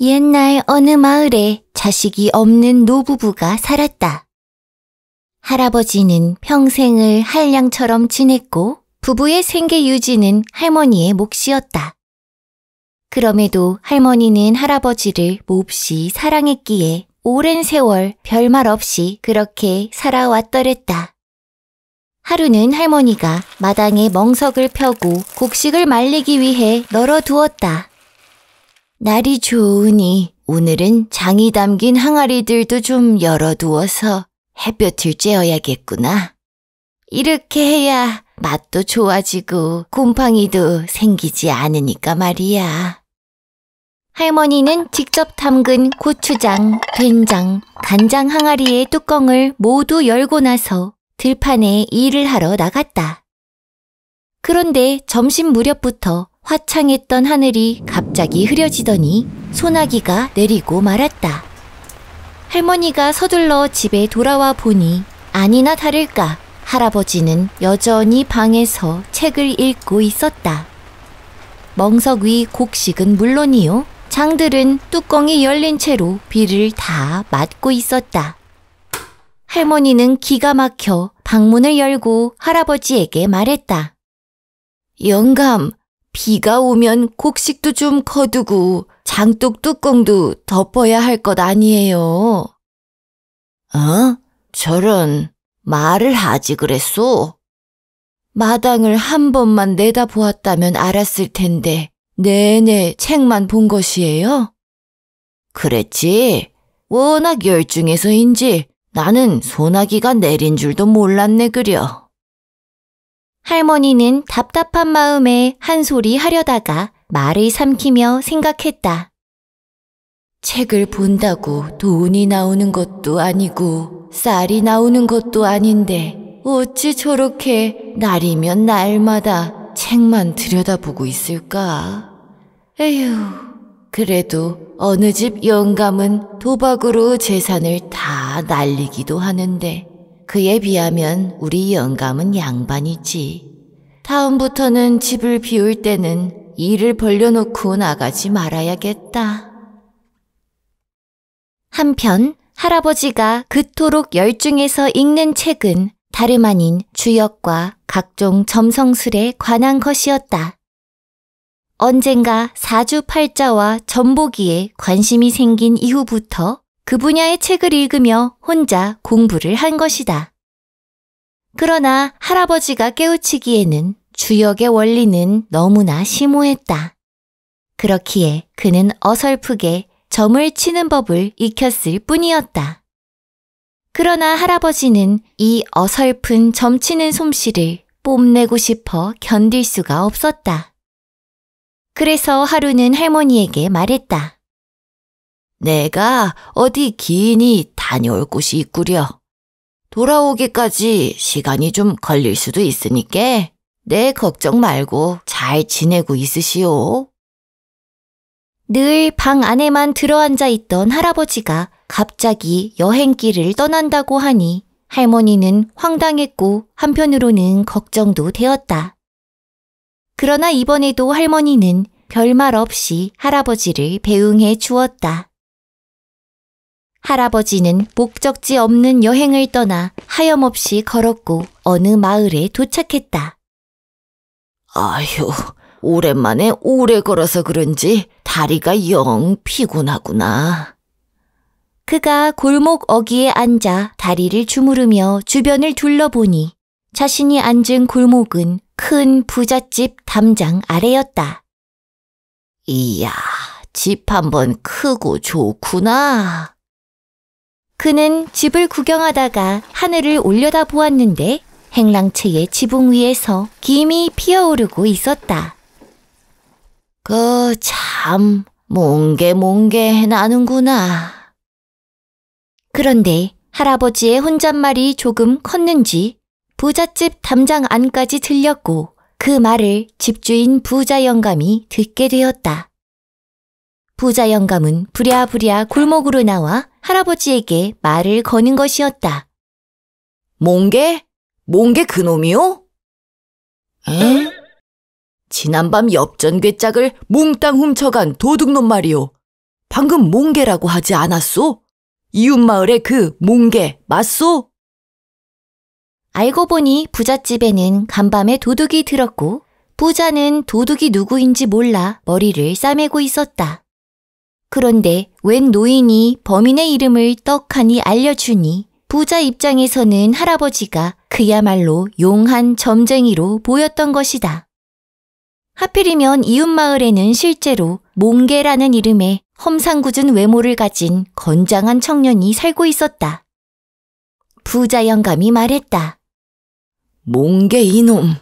옛날 어느 마을에 자식이 없는 노부부가 살았다. 할아버지는 평생을 한량처럼 지냈고 부부의 생계 유지는 할머니의 몫이었다. 그럼에도 할머니는 할아버지를 몹시 사랑했기에 오랜 세월 별말 없이 그렇게 살아왔더랬다. 하루는 할머니가 마당에 멍석을 펴고 곡식을 말리기 위해 널어두었다. 날이 좋으니 오늘은 장이 담긴 항아리들도 좀 열어두어서 햇볕을 쬐어야겠구나. 이렇게 해야 맛도 좋아지고 곰팡이도 생기지 않으니까 말이야. 할머니는 직접 담근 고추장, 된장, 간장 항아리의 뚜껑을 모두 열고 나서 들판에 일을 하러 나갔다. 그런데 점심 무렵부터 화창했던 하늘이 갑자기 흐려지더니 소나기가 내리고 말았다. 할머니가 서둘러 집에 돌아와 보니 아니나 다를까 할아버지는 여전히 방에서 책을 읽고 있었다. 멍석 위 곡식은 물론이요. 장들은 뚜껑이 열린 채로 비를 다 맞고 있었다. 할머니는 기가 막혀 방문을 열고 할아버지에게 말했다. 영감, 비가 오면 곡식도 좀 거두고 장독 뚜껑도 덮어야 할 것 아니에요. 어? 저런 말을 하지 그랬소? 마당을 한 번만 내다보았다면 알았을 텐데 내내 책만 본 것이에요? 그랬지. 워낙 열중해서인지 나는 소나기가 내린 줄도 몰랐네 그려. 할머니는 답답한 마음에 한 소리 하려다가 말을 삼키며 생각했다. 책을 본다고 돈이 나오는 것도 아니고 쌀이 나오는 것도 아닌데 어찌 저렇게 날이면 날마다 책만 들여다보고 있을까? 에휴, 그래도 어느 집 영감은 도박으로 재산을 다 날리기도 하는데 그에 비하면 우리 영감은 양반이지. 다음부터는 집을 비울 때는 일을 벌려놓고 나가지 말아야겠다. 한편 할아버지가 그토록 열중해서 읽는 책은 다름 아닌 주역과 각종 점성술에 관한 것이었다. 언젠가 사주팔자와 전보기에 관심이 생긴 이후부터 그 분야의 책을 읽으며 혼자 공부를 한 것이다. 그러나 할아버지가 깨우치기에는 주역의 원리는 너무나 심오했다. 그렇기에 그는 어설프게 점을 치는 법을 익혔을 뿐이었다. 그러나 할아버지는 이 어설픈 점치는 솜씨를 뽐내고 싶어 견딜 수가 없었다. 그래서 하루는 할머니에게 말했다. 내가 어디 기인이 다녀올 곳이 있구려. 돌아오기까지 시간이 좀 걸릴 수도 있으니까 내 걱정 말고 잘 지내고 있으시오. 늘 방 안에만 들어앉아 있던 할아버지가 갑자기 여행길을 떠난다고 하니 할머니는 황당했고 한편으로는 걱정도 되었다. 그러나 이번에도 할머니는 별말 없이 할아버지를 배웅해 주었다. 할아버지는 목적지 없는 여행을 떠나 하염없이 걸었고 어느 마을에 도착했다. 아휴, 오랜만에 오래 걸어서 그런지 다리가 영 피곤하구나. 그가 골목 어귀에 앉아 다리를 주무르며 주변을 둘러보니 자신이 앉은 골목은 큰 부잣집 담장 아래였다. 이야, 집 한 번 크고 좋구나. 그는 집을 구경하다가 하늘을 올려다 보았는데 행랑채의 지붕 위에서 김이 피어오르고 있었다. 그 참 몽게몽게 나는구나. 그런데 할아버지의 혼잣말이 조금 컸는지 부잣집 담장 안까지 들렸고 그 말을 집주인 부자 영감이 듣게 되었다. 부자 영감은 부랴부랴 골목으로 나와 할아버지에게 말을 거는 것이었다. 몽개? 몽개 그놈이요? 응? 지난밤 엽전괴 짝을 몽땅 훔쳐간 도둑놈 말이요. 방금 몽개라고 하지 않았소? 이웃마을의 그 몽개 맞소? 알고 보니 부잣집에는 간밤에 도둑이 들었고 부자는 도둑이 누구인지 몰라 머리를 싸매고 있었다. 그런데 웬 노인이 범인의 이름을 떡하니 알려주니 부자 입장에서는 할아버지가 그야말로 용한 점쟁이로 보였던 것이다. 하필이면 이웃마을에는 실제로 몽개라는 이름의 험상궂은 외모를 가진 건장한 청년이 살고 있었다. 부자 영감이 말했다. 몽개 이놈,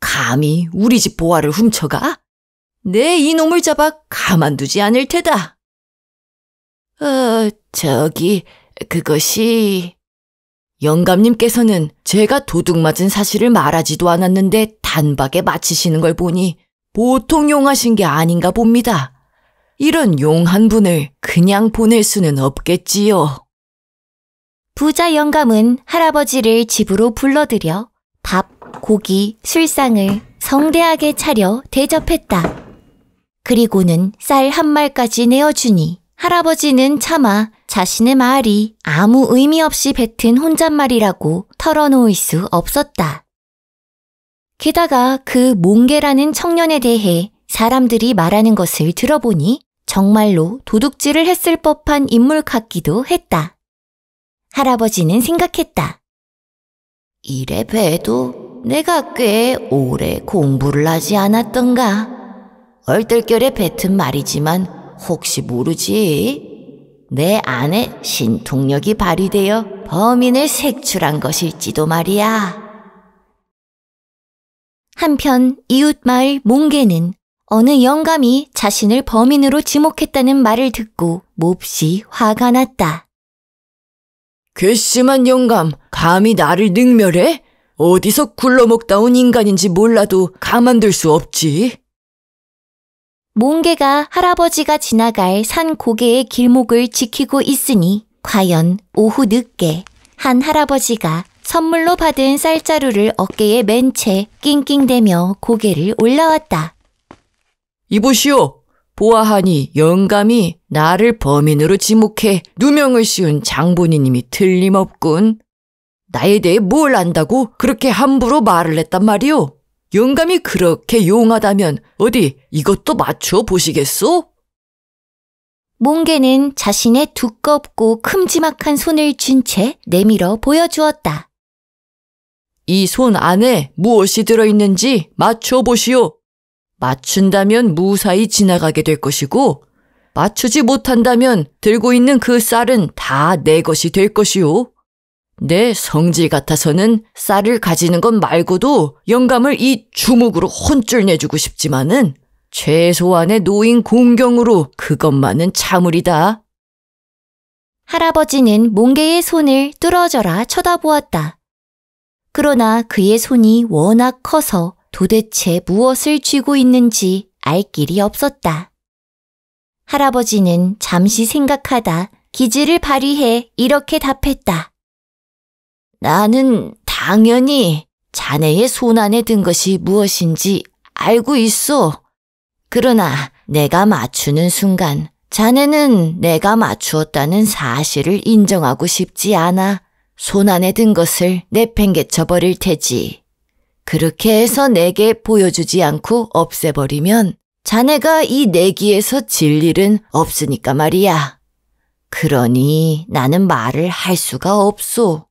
감히 우리 집 보화를 훔쳐가? 내 이놈을 잡아 가만두지 않을 테다. 저기, 그것이... 영감님께서는 제가 도둑 맞은 사실을 말하지도 않았는데 단박에 마치시는 걸 보니 보통 용하신 게 아닌가 봅니다. 이런 용한 분을 그냥 보낼 수는 없겠지요. 부자 영감은 할아버지를 집으로 불러들여 밥, 고기, 술상을 성대하게 차려 대접했다. 그리고는 쌀 한 말까지 내어주니 할아버지는 차마 자신의 말이 아무 의미 없이 뱉은 혼잣말이라고 털어놓을 수 없었다. 게다가 그 몽개라는 청년에 대해 사람들이 말하는 것을 들어보니 정말로 도둑질을 했을 법한 인물 같기도 했다. 할아버지는 생각했다. 이래 봬도 내가 꽤 오래 공부를 하지 않았던가. 얼떨결에 뱉은 말이지만 혹시 모르지? 내 안에 신통력이 발휘되어 범인을 색출한 것일지도 말이야. 한편 이웃 마을 몽개는 어느 영감이 자신을 범인으로 지목했다는 말을 듣고 몹시 화가 났다. 괘씸한 영감, 감히 나를 능멸해? 어디서 굴러먹다 온 인간인지 몰라도 가만둘 수 없지. 몽개가 할아버지가 지나갈 산 고개의 길목을 지키고 있으니 과연 오후 늦게 한 할아버지가 선물로 받은 쌀자루를 어깨에 맨 채 낑낑대며 고개를 올라왔다. 이보시오. 보아하니 영감이 나를 범인으로 지목해 누명을 씌운 장본인님이 틀림없군. 나에 대해 뭘 안다고 그렇게 함부로 말을 했단 말이오. 영감이 그렇게 용하다면 어디 이것도 맞춰 보시겠소? 몽개는 자신의 두껍고 큼지막한 손을 쥔 채 내밀어 보여주었다. 이 손 안에 무엇이 들어있는지 맞춰보시오. 맞춘다면 무사히 지나가게 될 것이고, 맞추지 못한다면 들고 있는 그 쌀은 다 내 것이 될 것이오. 내 성질 같아서는 쌀을 가지는 것 말고도 영감을 이 주먹으로 혼쭐 내주고 싶지만은 최소한의 노인 공경으로 그것만은 참으리다. 할아버지는 몽개의 손을 뚫어져라 쳐다보았다. 그러나 그의 손이 워낙 커서 도대체 무엇을 쥐고 있는지 알 길이 없었다. 할아버지는 잠시 생각하다 기지를 발휘해 이렇게 답했다. 나는 당연히 자네의 손안에 든 것이 무엇인지 알고 있어. 그러나 내가 맞추는 순간 자네는 내가 맞추었다는 사실을 인정하고 싶지 않아 손안에 든 것을 내팽개쳐 버릴 테지. 그렇게 해서 내게 보여주지 않고 없애버리면 자네가 이 내기에서 질 일은 없으니까 말이야. 그러니 나는 말을 할 수가 없소.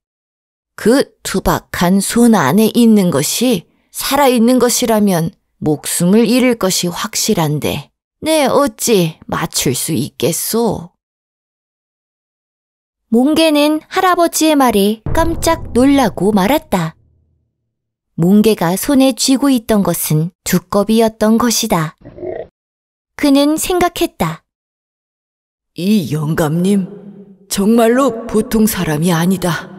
그 투박한 손 안에 있는 것이 살아있는 것이라면 목숨을 잃을 것이 확실한데 내 네, 어찌 맞출 수 있겠소? 몽개는 할아버지의 말에 깜짝 놀라고 말았다. 몽개가 손에 쥐고 있던 것은 두꺼비였던 것이다. 그는 생각했다. 이 영감님, 정말로 보통 사람이 아니다.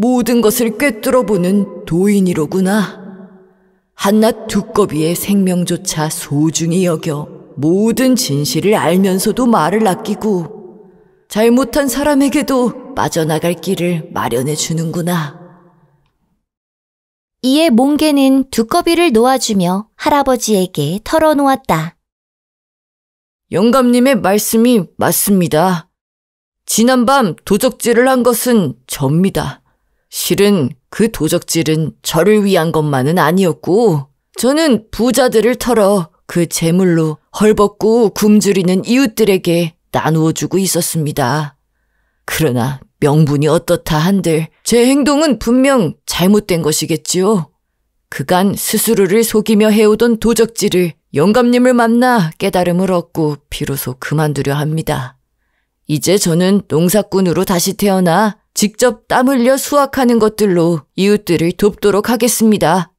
모든 것을 꿰뚫어보는 도인이로구나. 한낱 두꺼비의 생명조차 소중히 여겨 모든 진실을 알면서도 말을 아끼고 잘못한 사람에게도 빠져나갈 길을 마련해 주는구나. 이에 몽개는 두꺼비를 놓아주며 할아버지에게 털어놓았다. 영감님의 말씀이 맞습니다. 지난밤 도적질을 한 것은 접니다. 실은 그 도적질은 저를 위한 것만은 아니었고 저는 부자들을 털어 그 재물로 헐벗고 굶주리는 이웃들에게 나누어 주고 있었습니다. 그러나 명분이 어떻다 한들 제 행동은 분명 잘못된 것이겠지요. 그간 스스로를 속이며 해오던 도적질을 영감님을 만나 깨달음을 얻고 비로소 그만두려 합니다. 이제 저는 농사꾼으로 다시 태어나 직접 땀 흘려 수확하는 것들로 이웃들을 돕도록 하겠습니다.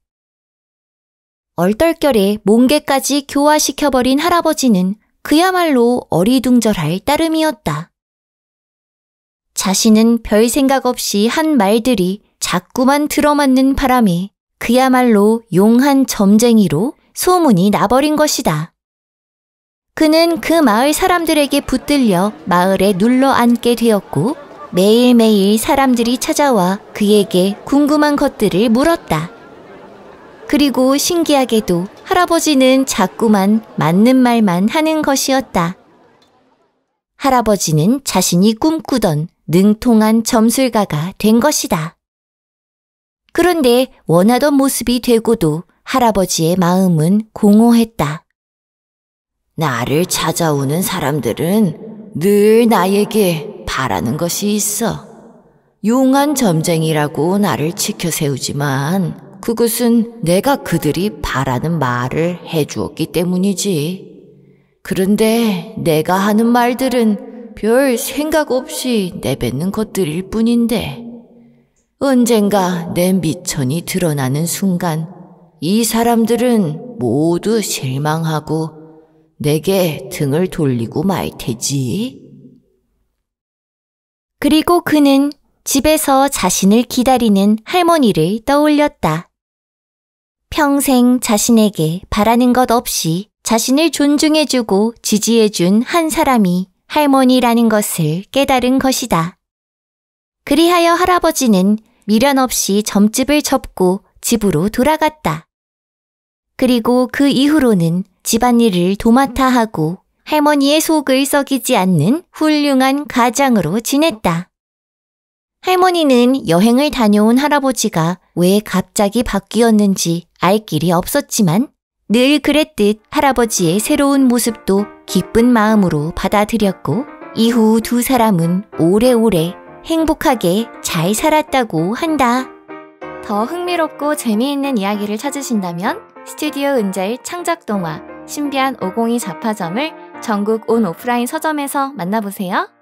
얼떨결에 몽개까지 교화시켜버린 할아버지는 그야말로 어리둥절할 따름이었다. 자신은 별 생각 없이 한 말들이 자꾸만 들어맞는 바람에 그야말로 용한 점쟁이로 소문이 나버린 것이다. 그는 그 마을 사람들에게 붙들려 마을에 눌러 앉게 되었고 매일매일 사람들이 찾아와 그에게 궁금한 것들을 물었다. 그리고 신기하게도 할아버지는 자꾸만 맞는 말만 하는 것이었다. 할아버지는 자신이 꿈꾸던 능통한 점술가가 된 것이다. 그런데 원하던 모습이 되고도 할아버지의 마음은 공허했다. 나를 찾아오는 사람들은 늘 나에게 바라는 것이 있어. 용한 점쟁이라고 나를 지켜세우지만 그것은 내가 그들이 바라는 말을 해주었기 때문이지. 그런데 내가 하는 말들은 별 생각 없이 내뱉는 것들일 뿐인데 언젠가 내 미천이 드러나는 순간 이 사람들은 모두 실망하고 내게 등을 돌리고 말 테지. 그리고 그는 집에서 자신을 기다리는 할머니를 떠올렸다. 평생 자신에게 바라는 것 없이 자신을 존중해주고 지지해준 한 사람이 할머니라는 것을 깨달은 것이다. 그리하여 할아버지는 미련 없이 점집을 접고 집으로 돌아갔다. 그리고 그 이후로는 집안일을 도맡아 하고 할머니의 속을 썩이지 않는 훌륭한 가장으로 지냈다. 할머니는 여행을 다녀온 할아버지가 왜 갑자기 바뀌었는지 알 길이 없었지만 늘 그랬듯 할아버지의 새로운 모습도 기쁜 마음으로 받아들였고 이후 두 사람은 오래오래 행복하게 잘 살았다고 한다. 더 흥미롭고 재미있는 이야기를 찾으신다면 스튜디오 은자의 창작 동화 신비한 502잡파점을 전국 온 오프라인 서점에서 만나보세요.